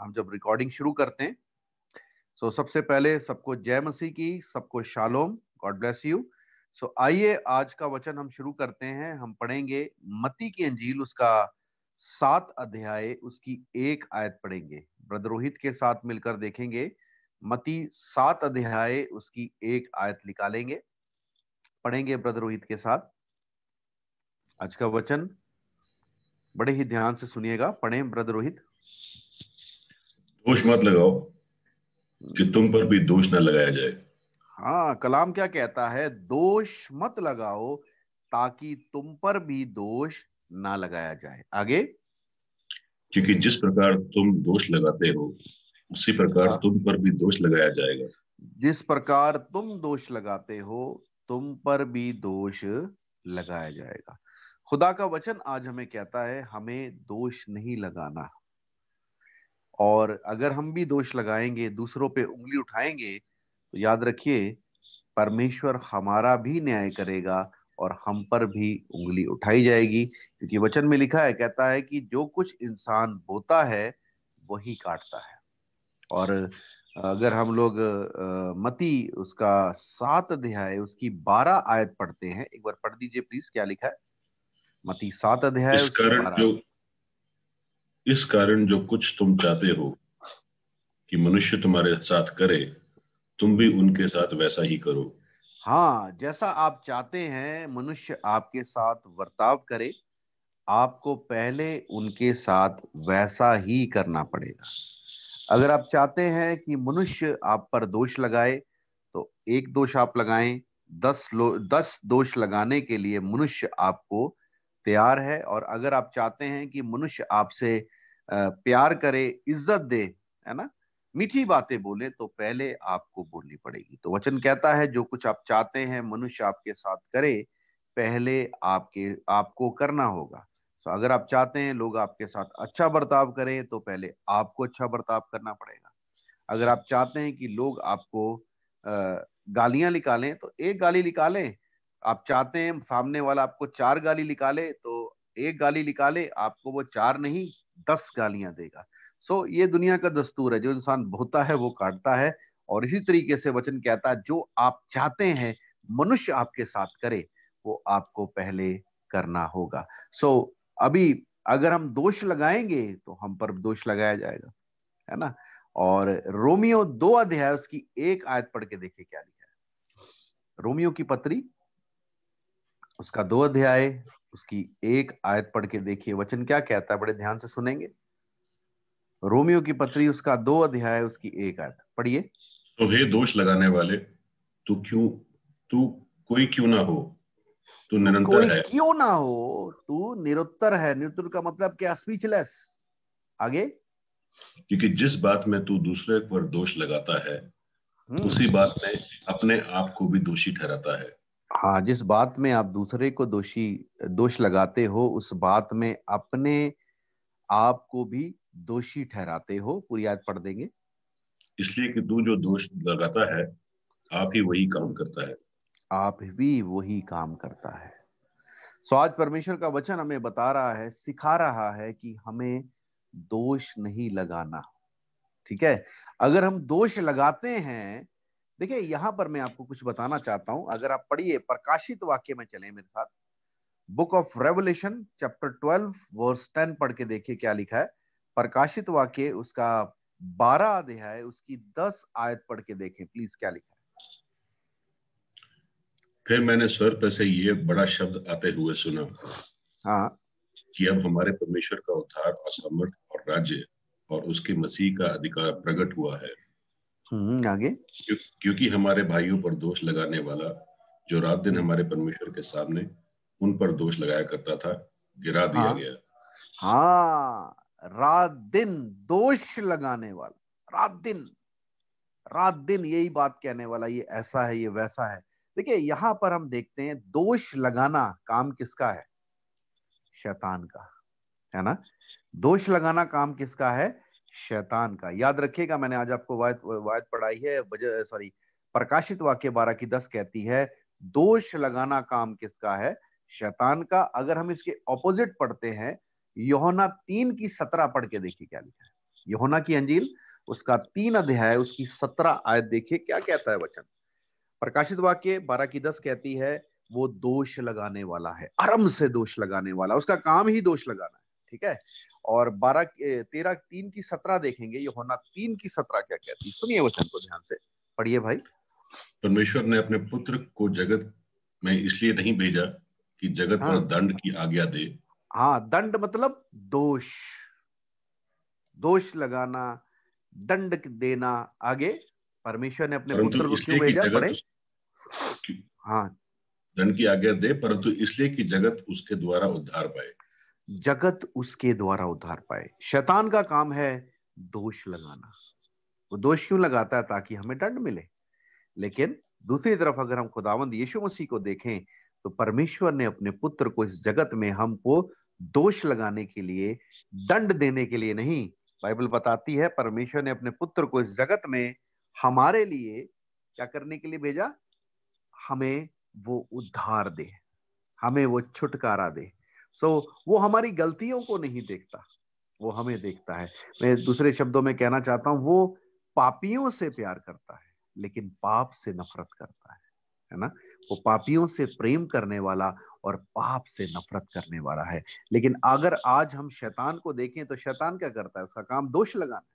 हम जब रिकॉर्डिंग शुरू करते हैं सो so, सबसे पहले सबको जय मसीह की सबको शालोम गॉड ब्लेस यू सो आइए आज का वचन हम शुरू करते हैं हम पढ़ेंगे मती की अंजील उसका सात अध्याय उसकी एक आयत पढ़ेंगे ब्रदरोहित के साथ मिलकर देखेंगे मती सात अध्याय उसकी एक आयत निकालेंगे पढ़ेंगे ब्रदरोहित के साथ आज का वचन बड़े ही ध्यान से सुनिएगा पढ़े ब्रदरोहित रोहित दोष मत लगाओ कि तुम पर भी दोष ना लगाया जाए हाँ कलाम क्या कहता है दोष मत लगाओ ताकि तुम पर भी दोष ना लगाया जाए आगे क्योंकि जिस प्रकार तुम दोष लगाते हो उसी प्रकार हाँ। तुम पर भी दोष लगाया जाएगा जिस प्रकार तुम दोष लगाते हो तुम पर भी दोष लगाया जाएगा खुदा का वचन आज हमें कहता है हमें दोष नहीं लगाना और अगर हम भी दोष लगाएंगे दूसरों पे उंगली उठाएंगे तो याद रखिए परमेश्वर हमारा भी न्याय करेगा और हम पर भी उंगली उठाई जाएगी क्योंकि वचन में लिखा है कहता है कि जो कुछ इंसान बोता है वही काटता है और अगर हम लोग मती उसका सात अध्याय उसकी बारह आयत पढ़ते हैं एक बार पढ़ दीजिए प्लीज क्या लिखा है मती सात अध्याय इस कारण जो कुछ तुम चाहते हो कि मनुष्य तुम्हारे साथ करे तुम भी उनके साथ वैसा ही करो हाँ जैसा आप चाहते हैं मनुष्य आपके साथ वर्ताव करे आपको पहले उनके साथ वैसा ही करना पड़ेगा अगर आप चाहते हैं कि मनुष्य आप पर दोष लगाए तो एक दोष आप लगाएं दस लो दस दोष लगाने के लिए मनुष्य आपको तैयार है और अगर आप चाहते हैं कि मनुष्य आपसे प्यार करे इज्जत दे है ना मीठी बातें बोले तो पहले आपको बोलनी पड़ेगी तो वचन कहता है जो कुछ आप चाहते हैं मनुष्य आपके साथ करे पहले आपके आपको करना होगा तो अगर आप चाहते हैं लोग आपके साथ अच्छा बर्ताव करें तो पहले आपको अच्छा बर्ताव करना पड़ेगा अगर आप चाहते हैं कि लोग आपको गालियां निकालें तो एक गाली निकालें आप चाहते हैं सामने वाला आपको चार गाली निकाले तो एक गाली निकाले आपको वो चार नहीं दस गालियां देगा सो ये दुनिया का दस्तूर है जो इंसान भोता है वो काटता है और इसी तरीके से वचन कहता है जो आप चाहते हैं मनुष्य आपके साथ करे वो आपको पहले करना होगा सो so, अभी अगर हम दोष लगाएंगे तो हम पर दोष लगाया जाएगा है ना और रोमियो दो अध्याय उसकी एक आयत पढ़ के देखिए क्या लिखा है रोमियो की पत्री उसका दो अध्याय उसकी एक आयत पढ़ के देखिए वचन क्या कहता है बड़े ध्यान से सुनेंगे रोमियो की पत्री उसका दो अध्याय उसकी एक आयत पढ़िए तो हे दोष लगाने वाले तू क्यों तू कोई क्यों ना हो तू निरंतर कोई है क्यों ना हो तू निरुत्तर है निरुत्तर का मतलब क्या स्पीचलेस आगे क्योंकि जिस बात में तू दूसरे पर दोष लगाता है हम्म। उसी बात में अपने आप को भी दोषी ठहराता है हाँ जिस बात में आप दूसरे को दोषी दोष लगाते हो उस बात में अपने आप को भी दोषी ठहराते हो पूरी याद पढ़ देंगे इसलिए कि तू जो दोष लगाता है आप ही वही काम करता है आप भी वही काम करता है सो आज परमेश्वर का वचन हमें बता रहा है सिखा रहा है कि हमें दोष नहीं लगाना ठीक है अगर हम दोष लगाते हैं देखिए यहाँ पर मैं आपको कुछ बताना चाहता हूँ अगर आप पढ़िए प्रकाशित वाक्य में चले मेरे साथ book of Revelation chapter twelve verse ten पढ़ के देखिए क्या लिखा है प्रकाशित वाक्य उसका बारह अध्याय उसकी दस आयत पढ़ के देखें प्लीज क्या लिखा है फिर मैंने स्वर पर से ये बड़ा शब्द आते हुए सुना हाँ कि अब हमारे परमेश्वर का उद्धार और समर्थ और राज्य और उसके मसीह का अधिकार प्रकट हुआ है हम्म, आगे क्योंकि हमारे भाइयों पर दोष लगाने वाला जो रात दिन हमारे परमेश्वर के सामने उन पर दोष लगाया करता था गिरा दिया हाँ, गया हाँ रात दिन दोष लगाने वाला रात दिन रात दिन यही बात कहने वाला ये ऐसा है ये वैसा है देखिए यहाँ पर हम देखते हैं दोष लगाना काम किसका है शैतान का है ना दोष लगाना काम किसका है शैतान का याद रखिएगा मैंने आज आपको वायद वायद पढ़ाई है सॉरी प्रकाशित वाक्य बारह की दस कहती है दोष लगाना काम किसका है शैतान का अगर हम इसके ऑपोजिट पढ़ते हैं योहना तीन की सत्रह पढ़ के देखिए क्या लिखा है योहना की अंजील उसका तीन अध्याय उसकी सत्रह आयत देखिए क्या कहता है वचन प्रकाशित वाक्य बारह की दस कहती है वो दोष लगाने वाला है आरम से दोष लगाने वाला उसका काम ही दोष लगाना है ठीक है और बारह तेरह तीन की सत्रह देखेंगे ये होना तीन की सत्रह क्या कहती है सुनिए वचन को ध्यान से पढ़िए भाई परमेश्वर ने अपने पुत्र को जगत में इसलिए नहीं भेजा कि जगत हाँ, पर दंड की आज्ञा दे हाँ दंड मतलब दोष दोष लगाना दंड देना आगे परमेश्वर ने अपने पुत्र को क्यों भेजा पढ़े हाँ दंड की आज्ञा दे परंतु इसलिए कि जगत उसके द्वारा उद्धार पाए जगत उसके द्वारा उधार पाए शैतान का काम है दोष लगाना वो दोष क्यों लगाता है ताकि हमें दंड मिले लेकिन दूसरी तरफ अगर हम खुदावंद यीशु मसीह को देखें तो परमेश्वर ने अपने पुत्र को इस जगत में हमको दोष लगाने के लिए दंड देने के लिए नहीं बाइबल बताती है परमेश्वर ने अपने पुत्र को इस जगत में हमारे लिए क्या करने के लिए भेजा हमें वो उद्धार दे हमें वो छुटकारा दे सो so, वो हमारी गलतियों को नहीं देखता वो हमें देखता है मैं दूसरे शब्दों में कहना चाहता हूं वो पापियों से प्यार करता है लेकिन पाप से नफरत करता है है ना वो पापियों से प्रेम करने वाला और पाप से नफरत करने वाला है लेकिन अगर आज हम शैतान को देखें तो शैतान क्या करता है उसका काम दोष लगाना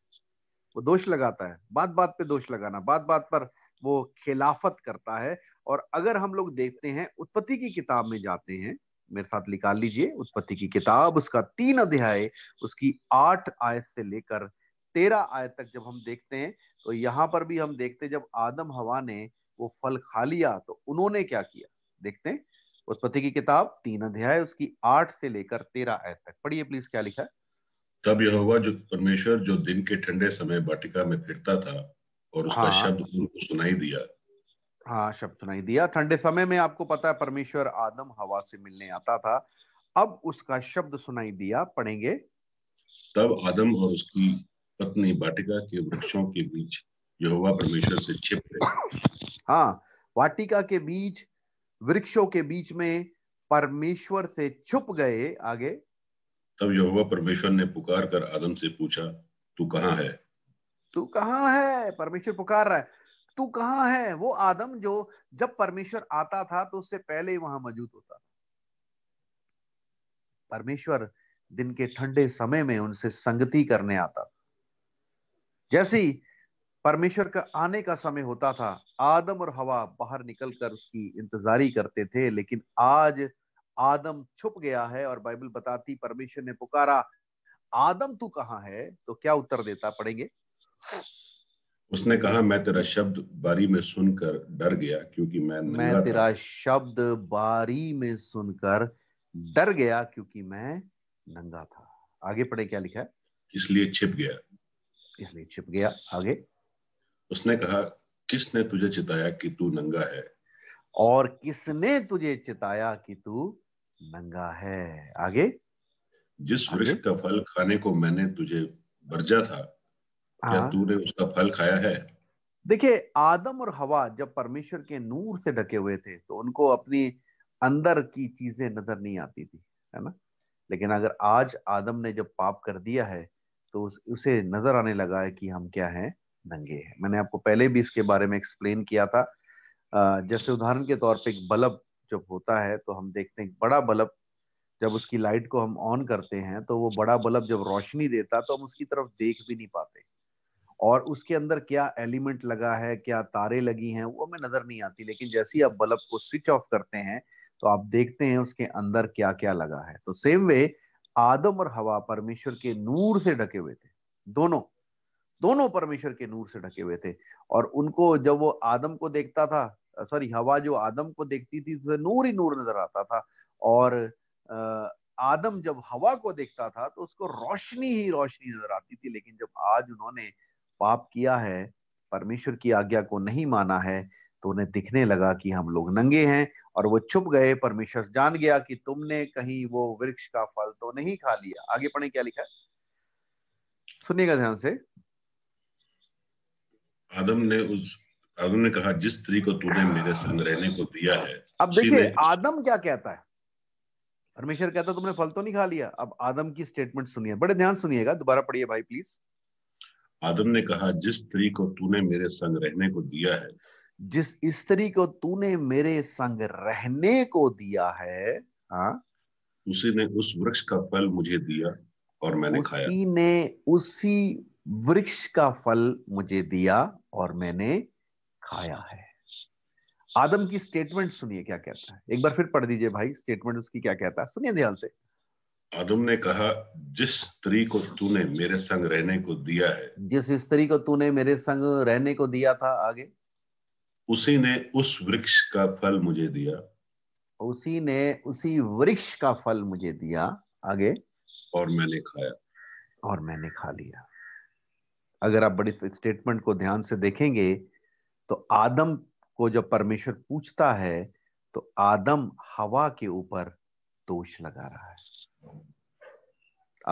वो दोष लगाता है बात बात पे दोष लगाना बात बात पर वो खिलाफत करता है और अगर हम लोग देखते हैं उत्पत्ति की किताब में जाते हैं मेरे साथ निकाल लीजिए उत्पत्ति की किताब उसका तीन अध्याय उसकी आठ आयत से लेकर तेरह आयत तक जब हम देखते हैं तो यहाँ पर भी हम देखते हैं जब आदम हवा ने वो फल खा लिया तो उन्होंने क्या किया देखते हैं उत्पत्ति की किताब तीन अध्याय उसकी आठ से लेकर तेरह आयत तक पढ़िए प्लीज क्या लिखा है तब यह हुआ जो परमेश्वर जो दिन के ठंडे समय बाटिका में फिरता था और उसका हाँ, शब्द उनको सुनाई दिया हाँ शब्द सुनाई तो दिया ठंडे समय में आपको पता है परमेश्वर आदम हवा से मिलने आता था अब उसका शब्द सुनाई दिया पढ़ेंगे तब आदम और उसकी पत्नी वाटिका के वृक्षों के बीच यहोवा परमेश्वर से छिप गए हाँ वाटिका के बीच वृक्षों के बीच में परमेश्वर से छुप गए आगे तब यहोवा परमेश्वर ने पुकार कर आदम से पूछा तू कहाँ है तू कहाँ है परमेश्वर पुकार रहा है तू कहा है वो आदम जो जब परमेश्वर आता था तो उससे पहले ही वहां मौजूद होता परमेश्वर दिन के ठंडे समय में उनसे संगति करने आता जैसे परमेश्वर का आने का समय होता था आदम और हवा बाहर निकलकर उसकी इंतजारी करते थे लेकिन आज आदम छुप गया है और बाइबल बताती परमेश्वर ने पुकारा आदम तू कहा है तो क्या उत्तर देता पड़ेंगे उसने कहा मैं तेरा शब्द बारी में सुनकर डर गया क्योंकि मैं मैं तेरा शब्द बारी में सुनकर डर गया क्योंकि मैं नंगा था आगे पढ़े क्या लिखा है इसलिए छिप गया इसलिए छिप गया आगे उसने कहा किसने तुझे चिताया कि तू नंगा है और किसने तुझे चिताया कि तू नंगा है आगे जिस वृक्ष का फल खाने को मैंने तुझे बरजा था क्या हाँ। तूने उसका फल खाया है देखिए आदम और हवा जब परमेश्वर के नूर से ढके हुए थे तो उनको अपनी अंदर की चीजें नजर नहीं आती थी है ना लेकिन अगर आज आदम ने जब पाप कर दिया है तो उस, उसे नजर आने लगा है कि हम क्या हैं नंगे हैं मैंने आपको पहले भी इसके बारे में एक्सप्लेन किया था जैसे उदाहरण के तौर पे एक बल्ब जब होता है तो हम देखते हैं बड़ा बल्ब जब उसकी लाइट को हम ऑन करते हैं तो वो बड़ा बल्ब जब रोशनी देता तो हम उसकी तरफ देख भी नहीं पाते और उसके अंदर क्या एलिमेंट लगा है क्या तारे लगी हैं वो हमें नजर नहीं आती लेकिन जैसे ही आप बल्ब को स्विच ऑफ करते हैं तो आप देखते हैं उसके अंदर क्या क्या लगा है तो सेम वे आदम और हवा परमेश्वर के नूर से ढके हुए थे दोनों दोनों परमेश्वर के नूर से ढके हुए थे और उनको जब वो आदम को देखता था सॉरी हवा जो आदम को देखती थी उसमें नूर ही नूर नजर आता था और आदम जब हवा को देखता था तो उसको रोशनी ही रोशनी नजर आती थी लेकिन जब आज उन्होंने पाप किया है परमेश्वर की आज्ञा को नहीं माना है तो उन्हें दिखने लगा कि हम लोग नंगे हैं और वो छुप गए परमेश्वर जान गया कि तुमने कहीं वो वृक्ष का फल तो नहीं खा लिया आगे पढ़े क्या लिखा है सुनिएगा ध्यान से आदम ने उस आदम ने कहा जिस स्त्री को तूने मेरे संग रहने को दिया है अब देखिए आदम क्या कहता है परमेश्वर कहता तुमने फल तो नहीं खा लिया अब आदम की स्टेटमेंट सुनिए बड़े ध्यान सुनिएगा दोबारा पढ़िए भाई प्लीज आदम ने कहा जिस स्त्री को तूने मेरे संग रहने को दिया है जिस स्त्री को तूने मेरे संग रहने को दिया है हाँ उसी ने उस वृक्ष का फल मुझे दिया और मैंने उसी खाया उसी ने उसी वृक्ष का फल मुझे दिया और मैंने खाया है आदम की स्टेटमेंट सुनिए क्या कहता है एक बार फिर पढ़ दीजिए भाई स्टेटमेंट उसकी क्या कहता है सुनिए ध्यान से आदम ने कहा जिस स्त्री को तूने मेरे संग रहने को दिया है जिस स्त्री को तूने मेरे संग रहने को दिया था आगे उसी ने उस वृक्ष का फल मुझे दिया उसी ने उसी वृक्ष का फल मुझे दिया आगे और मैंने खाया और मैंने खा लिया अगर आप बड़ी स्टेटमेंट को ध्यान से देखेंगे तो आदम को जब परमेश्वर पूछता है तो आदम हवा के ऊपर दोष लगा रहा है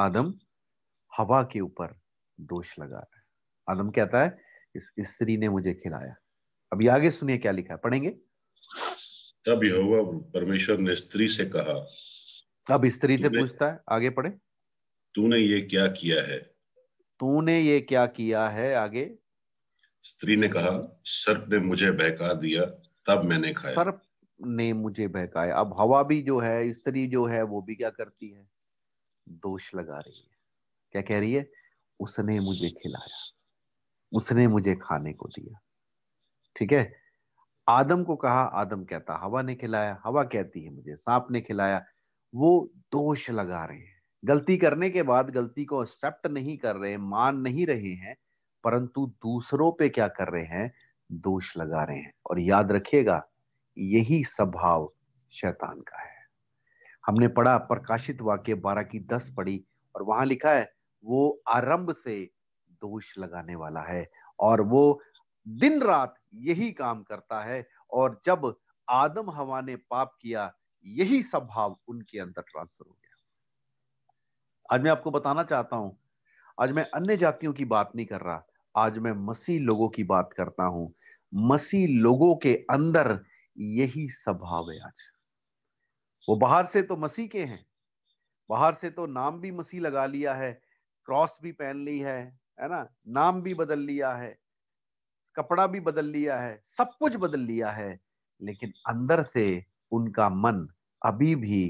आदम हवा के ऊपर दोष लगा रहा है आदम कहता है इस स्त्री ने मुझे खिलाया अभी आगे सुनिए क्या लिखा है पढ़ेंगे तब यहोवा परमेश्वर ने स्त्री से कहा अब स्त्री से पूछता है आगे पढ़े तूने ये क्या किया है तूने ये क्या किया है आगे स्त्री ने कहा सर्प ने मुझे बहका दिया तब मैंने खाया सर्प ने मुझे बहकाया अब हवा भी जो है स्त्री जो है वो भी क्या करती है दोष लगा रही है क्या कह रही है उसने मुझे खिलाया उसने मुझे खाने को दिया ठीक है आदम को कहा आदम कहता हवा ने खिलाया हवा कहती है मुझे सांप ने खिलाया वो दोष लगा रहे हैं गलती करने के बाद गलती को एक्सेप्ट नहीं कर रहे मान नहीं रहे हैं परंतु दूसरों पे क्या कर रहे हैं दोष लगा रहे हैं और याद रखिएगा यही स्वभाव शैतान का है हमने पढ़ा प्रकाशित वाक्य बारह की दस पढ़ी और वहां लिखा है वो आरंभ से दोष लगाने वाला है और वो दिन रात यही काम करता है और जब आदम हवा ने पाप किया यही सब भाव उनके अंदर ट्रांसफर हो गया आज मैं आपको बताना चाहता हूं आज मैं अन्य जातियों की बात नहीं कर रहा आज मैं मसीह लोगों की बात करता हूं मसीह लोगों के अंदर यही स्वभाव है आज वो बाहर से तो मसीह के हैं बाहर से तो नाम भी मसीह लगा लिया है क्रॉस भी पहन ली है है ना नाम भी बदल लिया है कपड़ा भी बदल लिया है सब कुछ बदल लिया है लेकिन अंदर से उनका मन अभी भी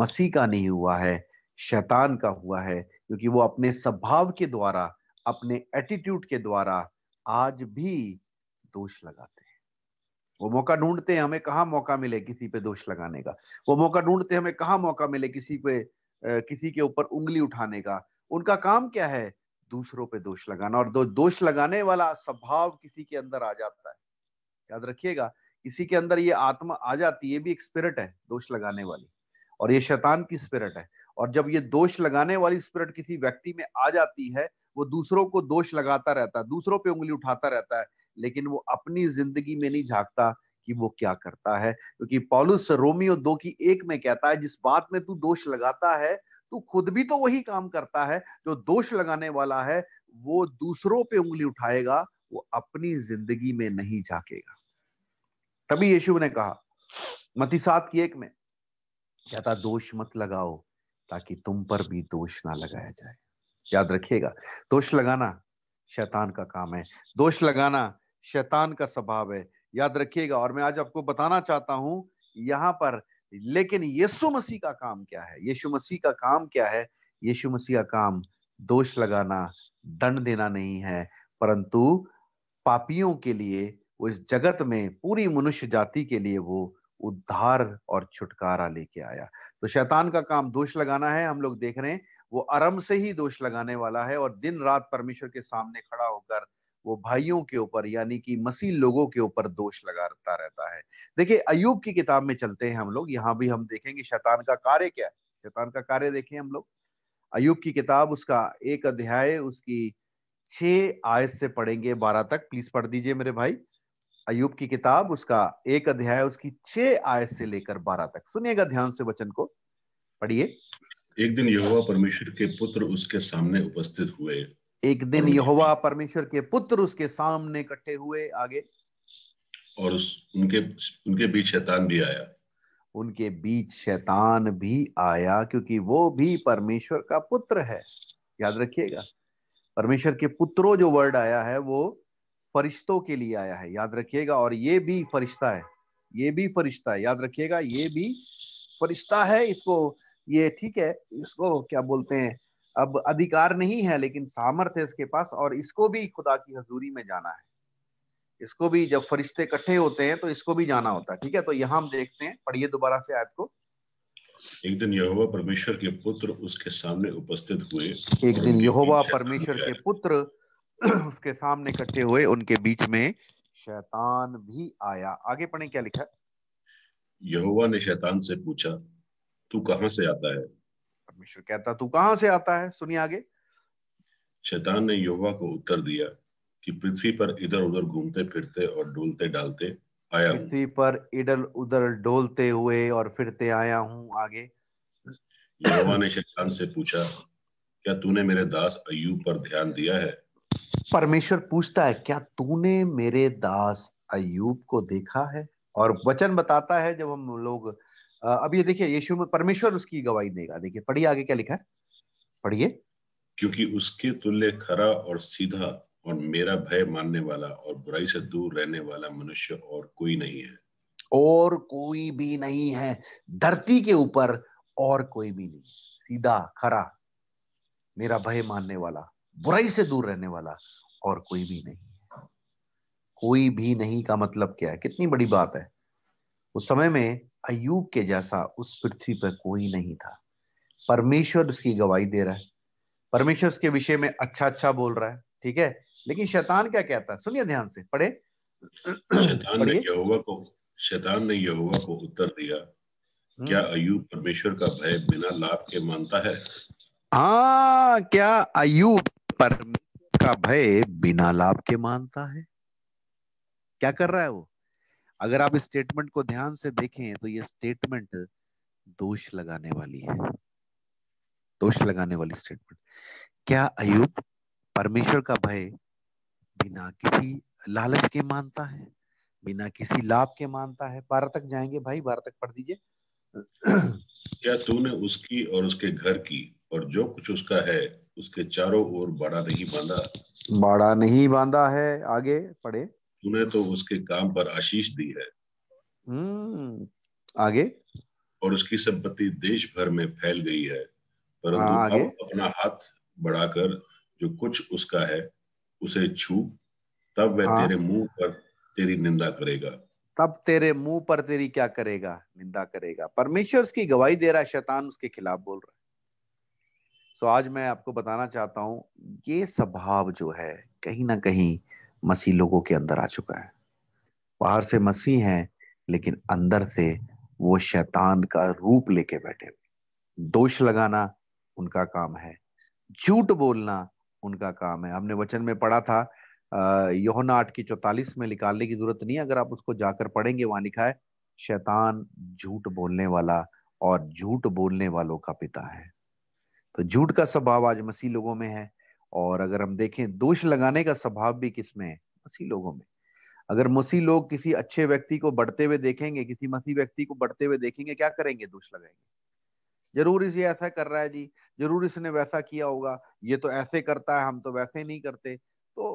मसीह का नहीं हुआ है शैतान का हुआ है क्योंकि वो अपने स्वभाव के द्वारा अपने एटीट्यूड के द्वारा आज भी दोष लगाते वो मौका ढूंढते हैं हमें कहाँ मौका मिले किसी पे दोष लगाने का वो मौका ढूंढते हैं हमें कहाँ मौका मिले किसी पे किसी के ऊपर उंगली उठाने का उनका काम क्या है दूसरों पे दोष लगाना और दो दोष लगाने वाला स्वभाव किसी के अंदर आ जाता है याद रखिएगा किसी के अंदर ये आत्मा आ जाती है ये भी एक स्पिरिट है दोष लगाने वाली और ये शैतान की स्पिरिट है और जब ये दोष लगाने वाली स्पिरिट किसी व्यक्ति में आ जाती है वो दूसरों को दोष लगाता रहता है दूसरों पे उंगली उठाता रहता है लेकिन वो अपनी जिंदगी में नहीं झांकता कि वो क्या करता है क्योंकि पॉलुस रोमियो दो की एक में कहता है जिस बात में तू दोष लगाता है तू खुद भी तो वही काम करता है जो दोष लगाने वाला है वो दूसरों पे उंगली उठाएगा वो अपनी जिंदगी में नहीं झाकेगा तभी यीशु ने कहा मती सात की एक में कहता दोष मत लगाओ ताकि तुम पर भी दोष ना लगाया जाए याद रखिएगा दोष लगाना शैतान का काम है दोष लगाना शैतान का स्वभाव है याद रखिएगा और मैं आज आपको बताना चाहता हूं यहाँ पर लेकिन यीशु मसीह का काम क्या है यीशु मसीह का काम क्या है यीशु मसीह का काम दोष लगाना दंड देना नहीं है परंतु पापियों के लिए इस जगत में पूरी मनुष्य जाति के लिए वो उद्धार और छुटकारा लेके आया तो शैतान का काम दोष लगाना है हम लोग देख रहे हैं वो अरम से ही दोष लगाने वाला है और दिन रात परमेश्वर के सामने खड़ा होकर वो भाइयों के ऊपर यानी कि मसीह लोगों के ऊपर दोष लगाता रहता है देखिए अयुब की किताब में चलते हैं हम लोग यहाँ भी हम देखेंगे शैतान का कार्य क्या है शैतान का कार्य देखें हम लोग अयुब की किताब उसका एक अध्याय उसकी छः आयत से पढ़ेंगे बारह तक प्लीज पढ़ दीजिए मेरे भाई अयुब की किताब उसका एक अध्याय उसकी छः आयत से लेकर बारह तक सुनिएगा ध्यान से वचन को पढ़िए एक दिन यहोवा परमेश्वर के पुत्र उसके सामने उपस्थित हुए एक दिन यहोवा परमेश्वर के पुत्र उसके सामने इकट्ठे हुए आगे और उस, उनके उनके बीच शैतान भी आया उनके बीच शैतान भी आया क्योंकि वो भी परमेश्वर का पुत्र है याद रखिएगा परमेश्वर के पुत्रों जो वर्ड आया है वो फरिश्तों के लिए आया है याद रखिएगा और ये भी फरिश्ता है ये भी फरिश्ता है याद रखिएगा ये भी फरिश्ता है इसको ये ठीक है इसको क्या बोलते हैं अब अधिकार नहीं है लेकिन सामर्थ है इसके पास और इसको भी खुदा की हजूरी में जाना है इसको भी जब फरिश्ते इकट्ठे होते हैं तो इसको भी जाना होता है ठीक है तो यहाँ हम देखते हैं पढ़िए दोबारा से आयत को एक दिन यहोवा परमेश्वर के पुत्र उसके सामने उपस्थित हुए एक दिन यहोवा परमेश्वर के पुत्र उसके सामने इकट्ठे हुए उनके बीच में शैतान भी आया आगे पढ़े क्या लिखा यहोवा ने शैतान से पूछा तू कहां से आता है परमेश्वर कहता तू कहां से आता है सुनिए आगे शैतान ने युवा को उत्तर दिया कि पृथ्वी पर इधर उधर घूमते फिरते और डोलते डालते आया पृथ्वी पर इधर उधर डोलते हुए और फिरते आया हूँ आगे युवा ने शैतान से पूछा क्या तूने मेरे दास अयुब पर ध्यान दिया है परमेश्वर पूछता है क्या तूने मेरे दास अयुब को देखा है और वचन बताता है जब हम लोग अब ये देखिए यीशु में परमेश्वर उसकी गवाही देगा देखिए पढ़िए आगे क्या लिखा है पढ़िए क्योंकि उसके तुल्य खरा और सीधा और मेरा भय मानने वाला और बुराई से दूर रहने वाला मनुष्य और कोई नहीं है और कोई भी नहीं है धरती के ऊपर और कोई भी नहीं सीधा खरा मेरा भय मानने वाला बुराई से दूर रहने वाला और कोई भी नहीं कोई भी नहीं का मतलब क्या है कितनी बड़ी बात है उस समय में अयूब के जैसा उस पृथ्वी पर कोई नहीं था परमेश्वर उसकी गवाही दे रहा है परमेश्वर उसके विषय में अच्छा अच्छा बोल रहा है ठीक है लेकिन शैतान क्या कहता है सुनिए ध्यान से पढ़े शैतान ने यहोवा को शैतान ने यहोवा को उत्तर दिया हम्म। क्या अयूब परमेश्वर का भय बिना लाभ के मानता है हाँ क्या अयूब परमेश्वर का भय बिना लाभ के मानता है क्या कर रहा है वो अगर आप इस स्टेटमेंट को ध्यान से देखें तो ये स्टेटमेंट दोष लगाने वाली है दोष लगाने वाली स्टेटमेंट क्या अयुब परमेश्वर का भय बिना किसी लालच के मानता है बिना किसी लाभ के मानता है बारह तक जाएंगे भाई बारह तक पढ़ दीजिए क्या तूने उसकी और उसके घर की और जो कुछ उसका है उसके चारों ओर बाड़ा नहीं बांधा बाड़ा नहीं बांधा है आगे पढ़े तूने तो उसके काम पर आशीष दी है हम्म, आगे और उसकी संपत्ति देश भर में फैल गई है परंतु हाँ, अब अपना हाथ बढ़ाकर जो कुछ उसका है उसे छू तब वह हाँ। तेरे मुंह पर तेरी निंदा करेगा तब तेरे मुंह पर तेरी क्या करेगा निंदा करेगा परमेश्वर उसकी गवाही दे रहा है शैतान उसके खिलाफ बोल रहा है सो आज मैं आपको बताना चाहता हूं ये स्वभाव जो है कहीं ना कहीं मसीह लोगों के अंदर आ चुका है बाहर से मसीह है लेकिन अंदर से वो शैतान का रूप लेके बैठे दोष लगाना उनका काम है झूठ बोलना उनका काम है हमने वचन में पढ़ा था योहना आठ की चौतालीस में निकालने की जरूरत नहीं अगर आप उसको जाकर पढ़ेंगे वहां लिखा है शैतान झूठ बोलने वाला और झूठ बोलने वालों का पिता है तो झूठ का स्वभाव आज मसीह लोगों में है और अगर हम देखें दोष लगाने का स्वभाव भी किसमें है मसीह लोगों में अगर मसीह लोग किसी अच्छे व्यक्ति को बढ़ते हुए देखेंगे किसी मसीह व्यक्ति को बढ़ते हुए देखेंगे क्या करेंगे दोष लगाएंगे जरूर इसे ऐसा कर रहा है जी जरूर इसने वैसा किया होगा ये तो ऐसे करता है हम तो वैसे नहीं करते तो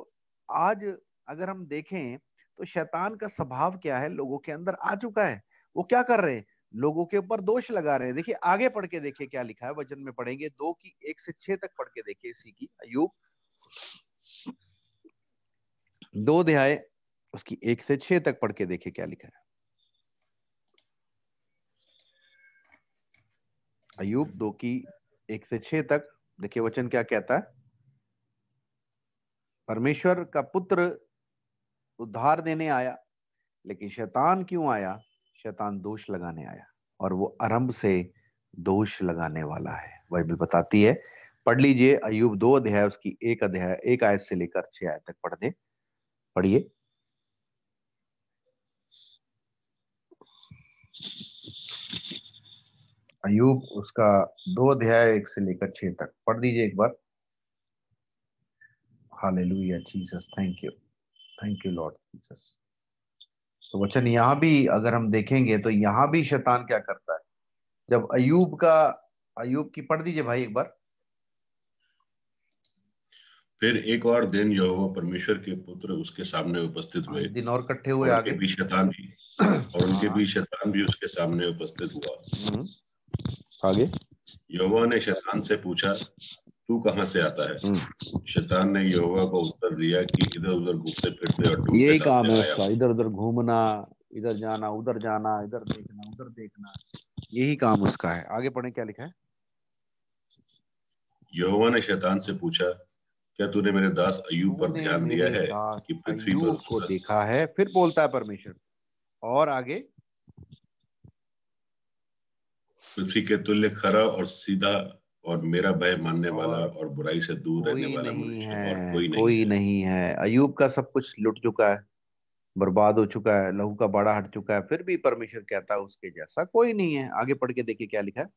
आज अगर हम देखें तो शैतान का स्वभाव क्या है लोगों के अंदर आ चुका है वो क्या कर रहे हैं लोगों के ऊपर दोष लगा रहे हैं देखिए आगे पढ़ के देखिए क्या लिखा है वचन में पढ़ेंगे दो की एक से छह तक पढ़ के देखिए इसी की अयुब दो दिहाए उसकी एक से छह तक पढ़ के देखिए क्या लिखा है अयुब दो की एक से छह तक देखिए वचन क्या कहता है परमेश्वर का पुत्र उद्धार देने आया लेकिन शैतान क्यों आया शैतान दोष लगाने आया और वो आरंभ से दोष लगाने वाला है बाइबल बताती है पढ़ लीजिए अयुब दो अध्याय उसकी एक अध्याय एक आयत से लेकर छह आयत तक पढ़ दे पढ़िए अयुब उसका दो अध्याय एक से लेकर छह तक पढ़ दीजिए एक बार hallelujah Jesus thank you thank you Lord Jesus तो वचन यहां भी अगर हम देखेंगे तो यहां भी शैतान क्या करता है जब अयूब का अयूब की पढ़ दीजिए भाई एक बार फिर एक और दिन यहोवा परमेश्वर के पुत्र उसके सामने उपस्थित हुए हाँ, दिन और कट्ठे हुए आगे भी शैतान भी और उनके भी शैतान भी उसके सामने उपस्थित हुआ हम्म। आगे यहोवा ने शैतान से पूछा तू कहां से आता है हम्म। शैतान ने योगा को उत्तर दिया कि इधर उधर घूमते फिरते और यही काम है उसका इधर उधर घूमना इधर जाना उधर जाना इधर देखना उधर देखना यही काम उसका है आगे पढ़े क्या लिखा है यहोवा ने शैतान से पूछा क्या तूने मेरे दास अयूब पर ध्यान दिया है कि पृथ्वी पर को देखा है फिर बोलता है परमेश्वर और आगे पृथ्वी के तुल्य खरा और सीधा और मेरा भय मानने वाला और बुराई से दूर रहने वाला नहीं है और है कोई नहीं कोई है नहीं है अय्यूब का सब कुछ लुट चुका है बर्बाद हो चुका है लहू का बाड़ा हट चुका है फिर भी परमेश्वर कहता है उसके जैसा कोई नहीं है आगे पढ़ के देखिए क्या लिखा है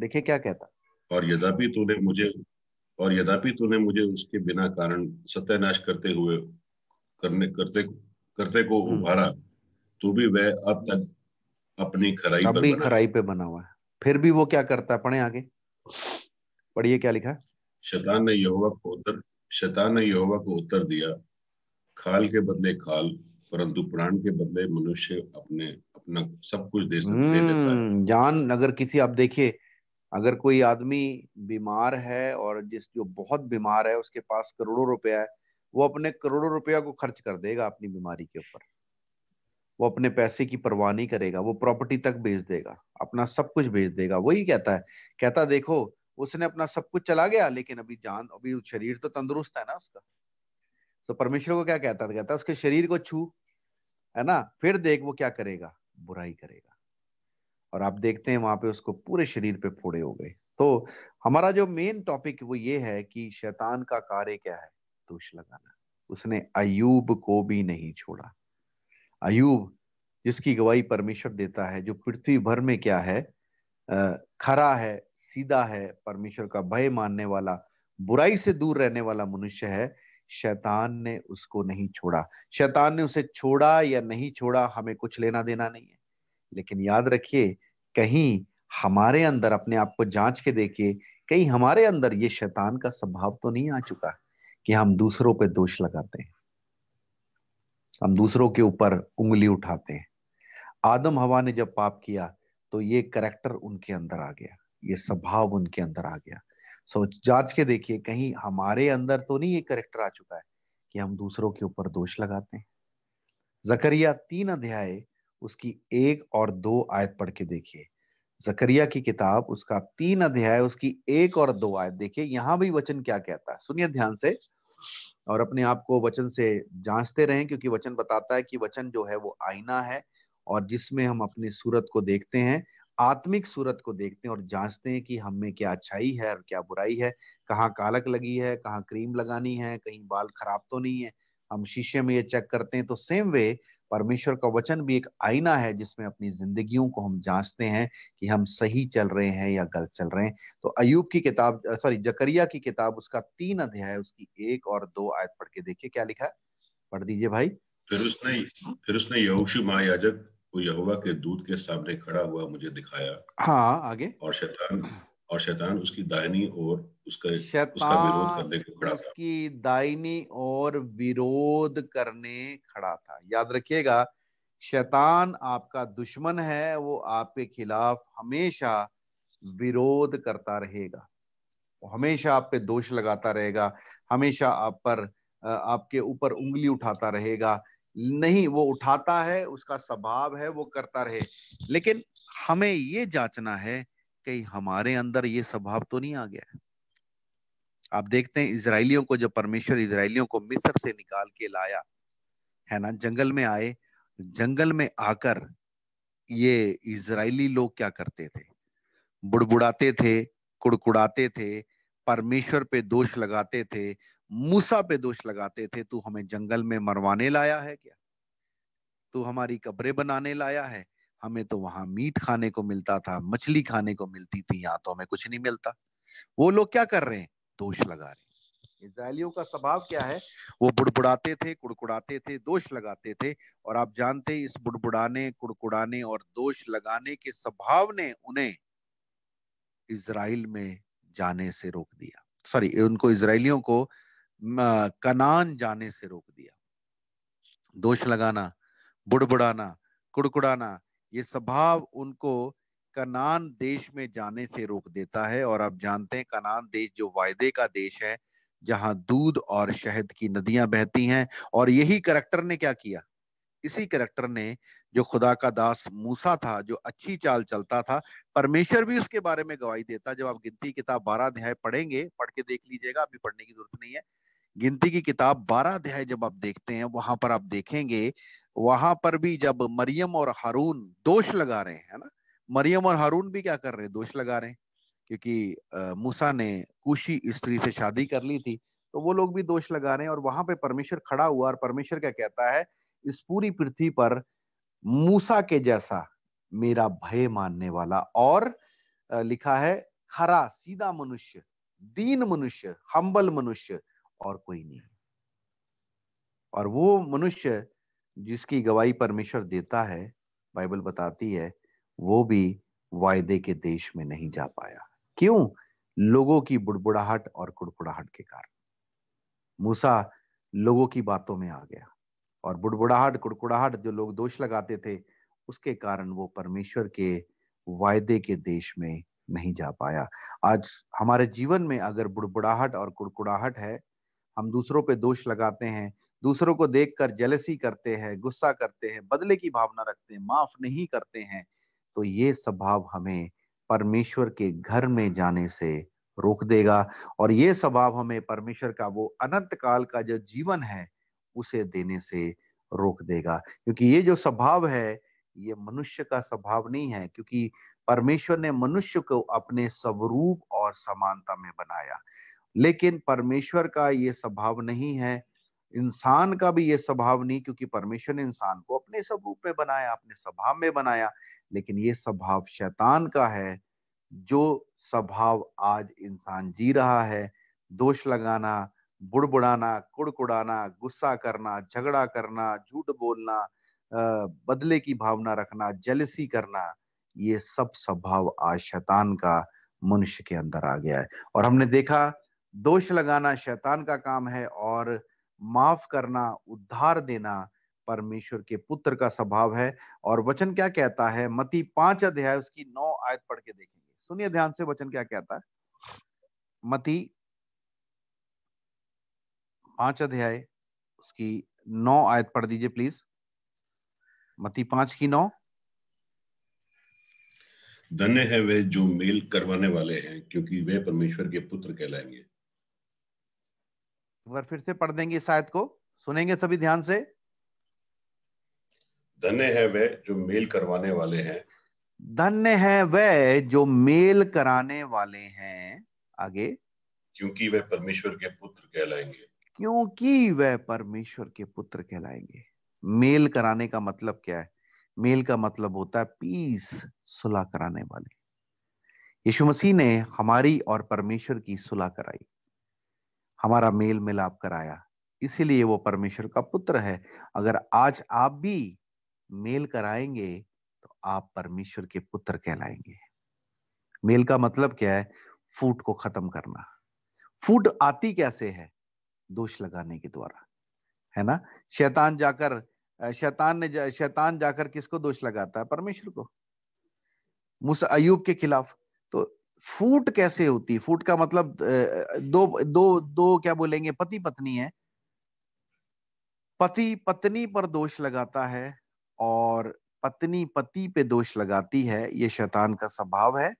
देखिए क्या कहता और यद्यपि तूने मुझे और यद्यपि तूने मुझे उसके बिना कारण सत्यानाश करते हुए करने करते करते को हम्म। उभारा तू भी वह अब तक अपनी खराई अब पर भी खराई पे बना हुआ है फिर भी वो क्या करता है पढ़े आगे पढ़िए क्या लिखा शैतान ने यहोवा को उत्तर शैतान ने यहोवा को उत्तर दिया खाल के बदले खाल परंतु प्राण के बदले मनुष्य अपने अपना सब कुछ दे सकते हैं हम्म, जान अगर किसी आप देखिए अगर कोई आदमी बीमार है और जिस जो बहुत बीमार है उसके पास करोड़ों रुपया है वो अपने करोड़ों रुपया को खर्च कर देगा अपनी बीमारी के ऊपर वो अपने पैसे की परवाह नहीं करेगा वो प्रॉपर्टी तक बेच देगा अपना सब कुछ बेच देगा वही कहता है कहता देखो उसने अपना सब कुछ चला गया लेकिन अभी जान अभी शरीर तो तंदुरुस्त है ना उसका तो so, परमेश्वर को क्या कहता है कहता है उसके शरीर को छू है ना फिर देख वो क्या करेगा बुराई करेगा और आप देखते हैं वहां पे उसको पूरे शरीर पे फोड़े हो गए तो हमारा जो मेन टॉपिक वो ये है कि शैतान का कार्य क्या है दोष लगाना उसने अयूब को भी नहीं छोड़ा अयूब जिसकी गवाही परमेश्वर देता है जो पृथ्वी भर में क्या है खरा है सीधा है परमेश्वर का भय मानने वाला बुराई से दूर रहने वाला मनुष्य है शैतान ने उसको नहीं छोड़ा शैतान ने उसे छोड़ा या नहीं छोड़ा हमें कुछ लेना देना नहीं है लेकिन याद रखिए कहीं हमारे अंदर अपने आप को जांच के देखिए कहीं हमारे अंदर ये शैतान का स्वभाव तो नहीं आ चुका कि हम दूसरों पे दोष लगाते हैं हम दूसरों के ऊपर उंगली उठाते हैं आदम हवा ने जब पाप किया तो ये करेक्टर उनके अंदर आ गया ये स्वभाव उनके अंदर आ गया सो जांच के देखिए कहीं हमारे अंदर तो नहीं ये करेक्टर आ चुका है कि हम दूसरों के ऊपर दोष लगाते हैं जकरिया तीन अध्याय उसकी एक और दो आयत पढ़ के देखिए जकरिया की किताब उसका तीन अध्याय उसकी एक और दो आयत देखिए यहां भी वचन क्या कहता है सुनिए ध्यान से और अपने आप को वचन से जांचते रहें क्योंकि वचन बताता है कि वचन जो है वो आईना है और जिसमें हम अपनी सूरत को देखते हैं आत्मिक सूरत को देखते हैं और जांचते हैं कि हम में क्या अच्छाई है और क्या बुराई है कहाँ कालक लगी है कहाँ क्रीम लगानी है कहीं बाल खराब तो नहीं है हम शीशे में ये चेक करते हैं तो सेम वे परमेश्वर का वचन भी एक आईना है जिसमें अपनी जिंदगी को हम जांचते हैं कि हम सही चल रहे हैं या गलत चल रहे हैं तो अयुब की किताब सॉरी जकरिया की किताब उसका तीन अध्याय उसकी एक और दो आयत पढ़ के देखिए क्या लिखा है पढ़ दीजिए भाई फिर उसने फिर उसने यहोशु महायाजक को यहोवा के दूध के सामने खड़ा हुआ मुझे दिखाया हाँ आगे और शैतान और शैतान उसकी दाहिनी और उसका शैतान उसकी दायनी और विरोध करने खड़ा था याद रखिएगा शैतान आपका दुश्मन है वो आपके खिलाफ हमेशा विरोध करता रहेगा वो हमेशा आप पे दोष लगाता रहेगा हमेशा आप पर आपके ऊपर उंगली उठाता रहेगा नहीं वो उठाता है उसका स्वभाव है वो करता रहे लेकिन हमें ये जांचना है कहीं हमारे अंदर ये स्वभाव तो नहीं आ गया आप देखते हैं इसराइलियों को जब परमेश्वर इसराइलियों को मिस्र से निकाल के लाया है ना जंगल में आए जंगल में आकर ये इसराइली लोग क्या करते थे बुड़बुड़ाते थे कुड़कुड़ाते थे परमेश्वर पे दोष लगाते थे मूसा पे दोष लगाते थे तू हमें जंगल में मरवाने लाया है क्या तू हमारी कब्रें बनाने लाया है हमें तो वहां मीट खाने को मिलता था मछली खाने को मिलती थी यहाँ तो हमें कुछ नहीं मिलता वो लोग क्या कर रहे हैं दोष लगा रहे इसराइलियों का स्वभाव क्या है वो बुड़बुड़ाते थे कुड़कुड़ाते थे दोष लगाते थे और आप जानते इस बुड़बुड़ाने कुड़कुड़ाने और दोष लगाने के स्वभाव ने उन्हें इसराइल में जाने से रोक दिया सॉरी उनको इसराइलियों को कनान जाने से रोक दिया दोष लगाना बुड़बुड़ाना कुड़कुड़ाना ये स्वभाव उनको कनान देश में जाने से रोक देता है और आप जानते हैं कनान देश जो वायदे का देश है जहां दूध और शहद की नदियां बहती हैं और यही करैक्टर ने क्या किया इसी करैक्टर ने जो खुदा का दास मूसा था जो अच्छी चाल चलता था परमेश्वर भी उसके बारे में गवाही देता जब आप गिनती किताब बारह अध्याय पढ़ेंगे पढ़ के देख लीजिएगा अभी पढ़ने की जरूरत नहीं है गिनती की किताब बारह अध्याय जब आप देखते हैं वहां पर आप देखेंगे वहां पर भी जब मरियम और हारून दोष लगा रहे हैं ना मरियम और हारून भी क्या कर रहे हैं दोष लगा रहे हैं क्योंकि मूसा ने कुशी स्त्री से शादी कर ली थी तो वो लोग भी दोष लगा रहे हैं और वहां पे परमेश्वर खड़ा हुआ और परमेश्वर क्या कहता है इस पूरी पृथ्वी पर मूसा के जैसा मेरा भय मानने वाला और लिखा है खरा सीधा मनुष्य दीन मनुष्य हम्बल मनुष्य और कोई नहीं और वो मनुष्य जिसकी गवाही परमेश्वर देता है बाइबल बताती है वो भी वायदे के देश में नहीं जा पाया क्यों लोगों की बुड़बुड़ाहट और कुड़कुड़ाहट के कारण मूसा लोगों की बातों में आ गया और बुड़बुड़ाहट कुड़कुड़ाहट जो लोग दोष लगाते थे उसके कारण वो परमेश्वर के वायदे के देश में नहीं जा पाया आज हमारे जीवन में अगर बुड़बुड़ाहट और कुड़कुड़ाहट है हम दूसरों पे दोष लगाते हैं दूसरों को देखकर जलसी करते हैं गुस्सा करते हैं बदले की भावना रखते हैं माफ नहीं करते हैं तो ये स्वभाव हमें परमेश्वर के घर में जाने से रोक देगा और ये स्वभाव हमें परमेश्वर का वो अनंत काल का जो जीवन है उसे देने से रोक देगा क्योंकि ये जो स्वभाव है ये मनुष्य का स्वभाव नहीं है क्योंकि परमेश्वर ने मनुष्य को अपने स्वरूप और समानता में बनाया लेकिन परमेश्वर का ये स्वभाव नहीं है इंसान का भी ये स्वभाव नहीं क्योंकि परमेश्वर ने इंसान को अपने स्वरूप में बनाया अपने स्वभाव में बनाया लेकिन ये स्वभाव शैतान का है जो स्वभाव आज इंसान जी रहा है दोष लगाना बुड़बुड़ाना कुड़कुड़ाना गुस्सा करना झगड़ा करना झूठ बोलना बदले की भावना रखना जलसी करना ये सब स्वभाव आज शैतान का मनुष्य के अंदर आ गया है और हमने देखा दोष लगाना शैतान का काम है और माफ करना उद्धार देना परमेश्वर के पुत्र का स्वभाव है और वचन क्या कहता है मती पांच अध्याय उसकी नौ आयत पढ़ के देखेंगे सुनिए ध्यान से वचन क्या कहता है मती पांच अध्याय उसकी नौ आयत पढ़ दीजिए प्लीज मती पांच की नौ धन्य है वे जो मेल करवाने वाले हैं क्योंकि वे परमेश्वर के पुत्र कहलाएंगे एक बार फिर से पढ़ देंगे शायद को सुनेंगे सभी ध्यान से धन्य है वे जो मेल करवाने वाले हैं धन्य है वे जो मेल कराने वाले हैं आगे क्योंकि वे परमेश्वर के पुत्र कहलाएंगे क्योंकि वे परमेश्वर के पुत्र कहलाएंगे मेल कराने का मतलब क्या है मेल का मतलब होता है पीस सुलह कराने वाले यीशु मसीह ने हमारी और परमेश्वर की सुलह कराई हमारा मेल मिलाप कराया इसीलिए वो परमेश्वर का पुत्र है अगर आज आप भी मेल कराएंगे तो आप परमेश्वर के पुत्र कहलाएंगे मेल का मतलब क्या है फूट को खत्म करना फूट आती कैसे है दोष लगाने के द्वारा है ना शैतान जाकर शैतान ने जा, शैतान जाकर किसको दोष लगाता है परमेश्वर को मुस अयुब के खिलाफ तो फूट कैसे होती फूट का मतलब दो दो दो क्या बोलेंगे पति पत्नी है पति पत्नी पर दोष लगाता है और पत्नी पति पे दोष लगाती है ये शैतान का स्वभाव है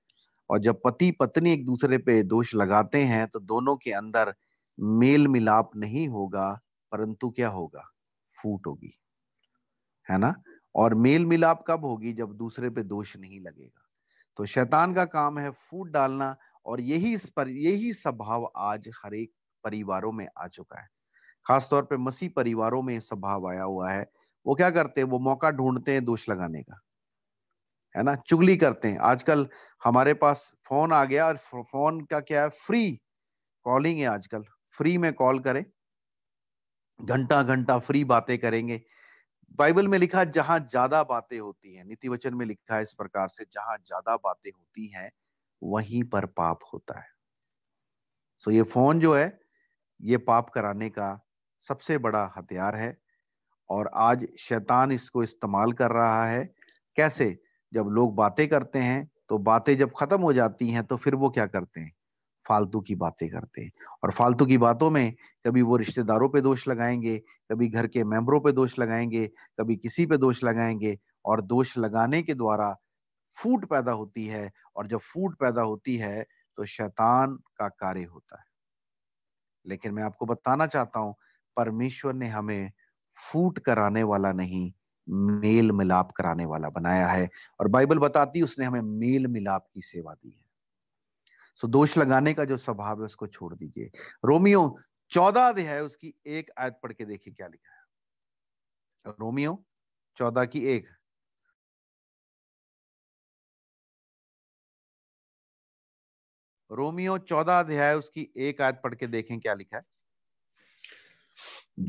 और जब पति पत्नी एक दूसरे पे दोष लगाते हैं तो दोनों के अंदर मेल मिलाप नहीं होगा परंतु क्या होगा फूट होगी है ना और मेल मिलाप कब होगी जब दूसरे पे दोष नहीं लगेगा तो शैतान का काम है फूट डालना और यही इस पर यही स्वभाव आज हर एक परिवारों में आ चुका है खासतौर पर मसीह परिवारों में स्वभाव आया हुआ है वो क्या करते हैं वो मौका ढूंढते हैं दोष लगाने का है ना चुगली करते हैं आजकल हमारे पास फोन आ गया और फोन का क्या है फ्री कॉलिंग है आजकल फ्री में कॉल करें घंटा घंटा फ्री बातें करेंगे बाइबल में लिखा जहां ज्यादा बातें होती हैं नीति वचन में लिखा है इस प्रकार से जहां ज्यादा बातें होती हैं वहीं पर पाप होता है सो ये फोन जो है ये पाप कराने का सबसे बड़ा हथियार है और आज शैतान इसको इस्तेमाल कर रहा है कैसे जब लोग बातें करते हैं तो बातें जब खत्म हो जाती हैं तो फिर वो क्या करते हैं फालतू की बातें करते हैं और फालतू की बातों में कभी वो रिश्तेदारों पे दोष लगाएंगे कभी घर के मेंबरों पे दोष लगाएंगे कभी किसी पे दोष लगाएंगे और दोष लगाने के द्वारा फूट पैदा होती है और जब फूट पैदा होती है तो शैतान का कार्य होता है लेकिन मैं आपको बताना चाहता हूं परमेश्वर ने हमें फूट कराने वाला नहीं मेल मिलाप कराने वाला बनाया है और बाइबल बताती उसने हमें मेल मिलाप की सेवा दी है सो दोष लगाने का जो स्वभाव है उसको छोड़ दीजिए रोमियो चौदह अध्याय उसकी एक आयत पढ़ के देखिए क्या लिखा है रोमियो चौदह की एक रोमियो चौदह अध्याय उसकी एक आयत पढ़ के देखें क्या लिखा है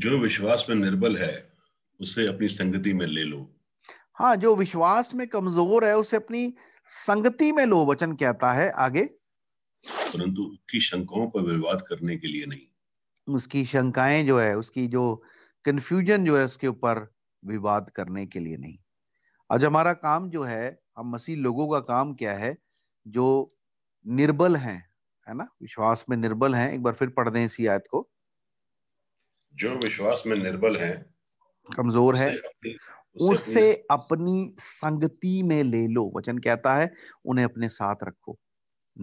जो विश्वास में निर्बल है उसे अपनी संगति में ले लो हाँ जो विश्वास में कमजोर है उसे अपनी संगति में लो वचन कहता है आगे परंतु उसकी शंकाओं पर विवाद करने के लिए नहीं उसकी शंकाएं जो है उसकी जो कन्फ्यूजन जो है उसके ऊपर विवाद करने के लिए नहीं आज हमारा काम जो है हम मसीह लोगों का काम क्या है जो निर्बल हैं है ना विश्वास में निर्बल हैं एक बार फिर पढ़ दें इसी आयत को जो विश्वास में निर्बल है कमजोर है उससे अपनी संगति में ले लो वचन कहता है उन्हें अपने साथ रखो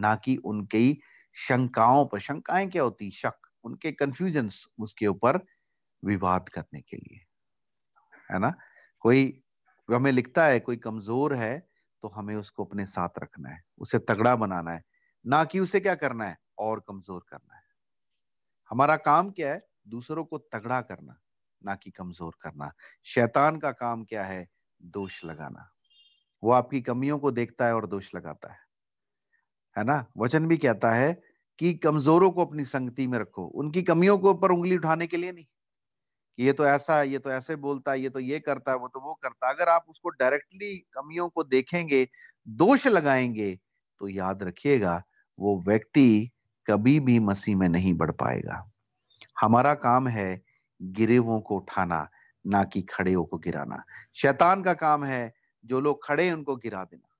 ना कि उनकी शंकाओं पर शंकाएं क्या होती शक उनके कंफ्यूजन उसके ऊपर विवाद करने के लिए है ना कोई हमें लिखता है कोई कमजोर है तो हमें उसको अपने साथ रखना है उसे तगड़ा बनाना है ना कि उसे क्या करना है और कमजोर करना है हमारा काम क्या है दूसरों को तगड़ा करना ना कि कमजोर करना शैतान का काम क्या है दोष लगाना वो आपकी कमियों को देखता है और दोष लगाता है है ना वचन भी कहता है कि कमजोरों को अपनी संगति में रखो उनकी कमियों को ऊपर उंगली उठाने के लिए नहीं कि ये तो ऐसा ये तो ऐसे बोलता है ये तो ये करता है वो तो वो करता अगर आप उसको डायरेक्टली कमियों को देखेंगे दोष लगाएंगे तो याद रखिएगा वो व्यक्ति कभी भी मसीह में नहीं बढ़ पाएगा हमारा काम है गिरेवों को उठाना ना कि खड़े को गिराना शैतान का काम है जो लोग खड़े उनको गिरा देना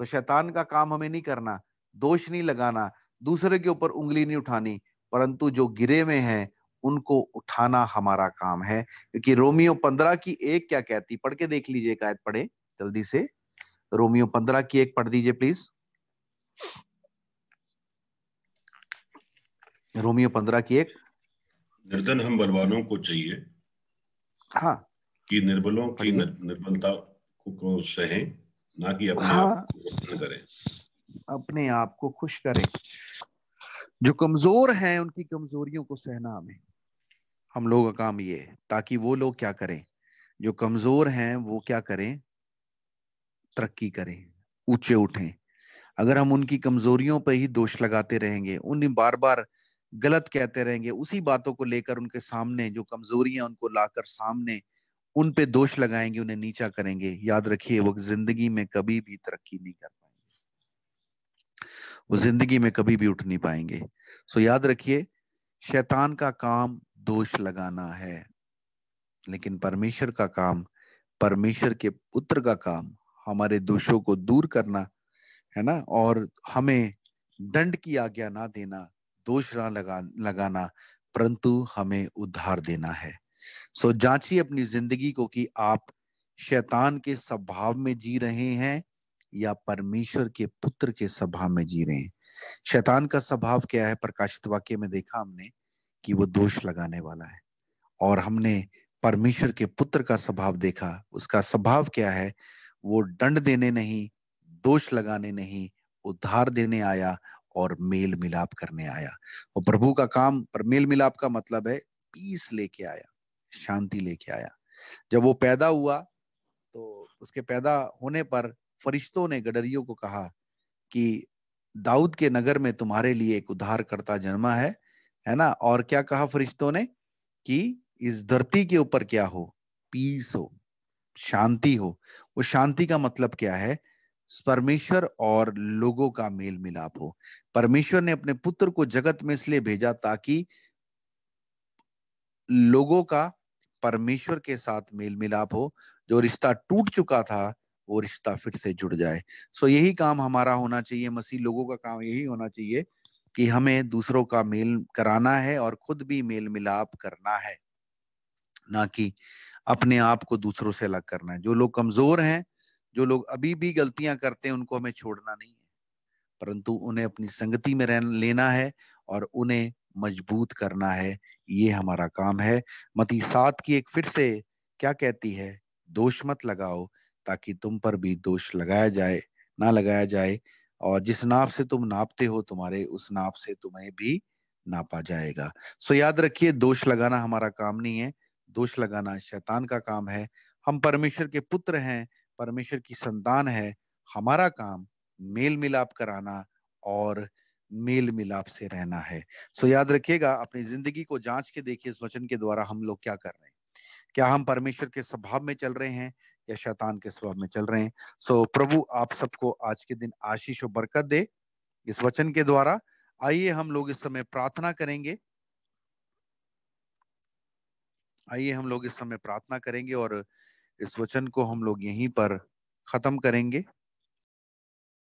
तो शैतान का काम हमें नहीं करना दोष नहीं लगाना दूसरे के ऊपर उंगली नहीं उठानी परंतु जो गिरे में है उनको उठाना हमारा काम है क्योंकि रोमियो पंद्रह की एक क्या कहती पढ़ के देख लीजिए कायद पढ़े जल्दी से रोमियो पंद्रह की एक पढ़ दीजिए प्लीज रोमियो पंद्रह की एक निर्धन हम बलवानों को चाहिए हाँ कि निर्बलों की निर्बलता को सहे ना कि अपने हाँ, आप करें अपने आप को खुश करें जो कमजोर हैं उनकी कमजोरियों को सहना हमें हम लोग का काम ये ताकि वो लोग क्या करें जो कमजोर हैं वो क्या करें तरक्की करें ऊंचे उठें अगर हम उनकी कमजोरियों पर ही दोष लगाते रहेंगे उन्हें बार बार गलत कहते रहेंगे उसी बातों को लेकर उनके सामने जो कमजोरियां उनको लाकर सामने उन पे दोष लगाएंगे उन्हें नीचा करेंगे याद रखिए वो जिंदगी में कभी भी तरक्की नहीं कर पाएंगे वो जिंदगी में कभी भी उठ नहीं पाएंगे सो याद रखिए शैतान का काम दोष लगाना है लेकिन परमेश्वर का काम परमेश्वर के पुत्र का काम हमारे दोषों को दूर करना है ना और हमें दंड की आज्ञा ना देना दोष ना लगा लगाना परंतु हमें उद्धार देना है सो जांचिए अपनी जिंदगी को कि आप शैतान के स्वभाव में जी रहे हैं या परमेश्वर के पुत्र के स्वभाव में जी रहे हैं शैतान का स्वभाव क्या है प्रकाशित वाक्य में देखा हमने कि वो दोष लगाने वाला है और हमने परमेश्वर के पुत्र का स्वभाव देखा उसका स्वभाव क्या है वो दंड देने नहीं दोष लगाने नहीं उद्धार देने आया और मेल मिलाप करने आया वो प्रभु का काम पर मेल मिलाप का मतलब है पीस लेके आया शांति लेके आया जब वो पैदा हुआ तो उसके पैदा होने पर फरिश्तों ने गडरियों को कहा कि दाऊद के नगर में तुम्हारे लिए एक करता जन्मा है है ना और क्या कहा फरिश्तों ने कि इस धरती के ऊपर क्या हो पीस हो शांति हो वो शांति का मतलब क्या है परमेश्वर और लोगों का मेल मिलाप हो परमेश्वर ने अपने पुत्र को जगत में इसलिए भेजा ताकि लोगों का परमेश्वर के साथ मेल मिलाप हो जो रिश्ता टूट चुका था वो रिश्ता फिर से जुड़ जाए सो यही काम हमारा होना चाहिए मसीह लोगों का काम यही होना चाहिए कि हमें दूसरों का मेल कराना है और खुद भी मेल मिलाप करना है ना कि अपने आप को दूसरों से अलग करना है जो लोग कमजोर हैं जो लोग अभी भी गलतियां करते हैं उनको हमें छोड़ना नहीं है परंतु उन्हें अपनी संगति में रहना लेना है और उन्हें मजबूत करना है ये हमारा काम है मती सात की एक फिर से क्या कहती है दोष मत लगाओ ताकि तुम पर भी दोष लगाया जाए ना लगाया जाए और जिस नाप से तुम नापते हो तुम्हारे उस नाप से तुम्हें भी नापा जाएगा सो याद रखिए दोष लगाना हमारा काम नहीं है दोष लगाना शैतान का काम है हम परमेश्वर के पुत्र हैं परमेश्वर की संतान है हमारा काम मेल मिलाप कराना और मेल मिलाप से रहना है सो याद रखिएगा अपनी जिंदगी को जांच के देखिए इस वचन के द्वारा हम लोग क्या कर रहे हैं क्या हम परमेश्वर के स्वभाव में चल रहे हैं या शैतान के स्वभाव में चल रहे हैं सो प्रभु आप सबको आज के दिन आशीष और बरकत दे इस वचन के द्वारा आइए हम लोग इस समय प्रार्थना करेंगे आइए हम लोग इस समय प्रार्थना करेंगे और इस वचन को हम लोग यहीं पर खत्म करेंगे